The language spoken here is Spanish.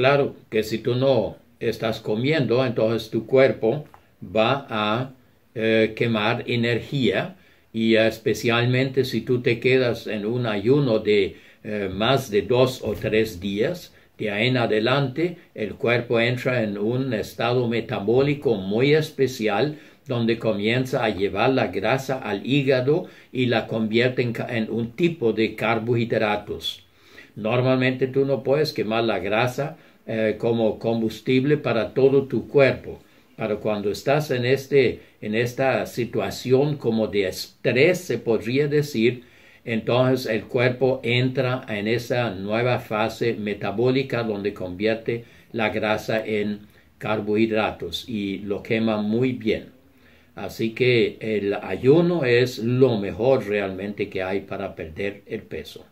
Claro que si tú no estás comiendo, entonces tu cuerpo va a eh, quemar energía y especialmente si tú te quedas en un ayuno de eh, más de dos o tres días, de ahí en adelante el cuerpo entra en un estado metabólico muy especial donde comienza a llevar la grasa al hígado y la convierte en un tipo de carbohidratos. Normalmente tú no puedes quemar la grasa eh, como combustible para todo tu cuerpo. Para cuando estás en, este, en esta situación como de estrés, se podría decir, entonces el cuerpo entra en esa nueva fase metabólica donde convierte la grasa en carbohidratos y lo quema muy bien. Así que el ayuno es lo mejor realmente que hay para perder el peso.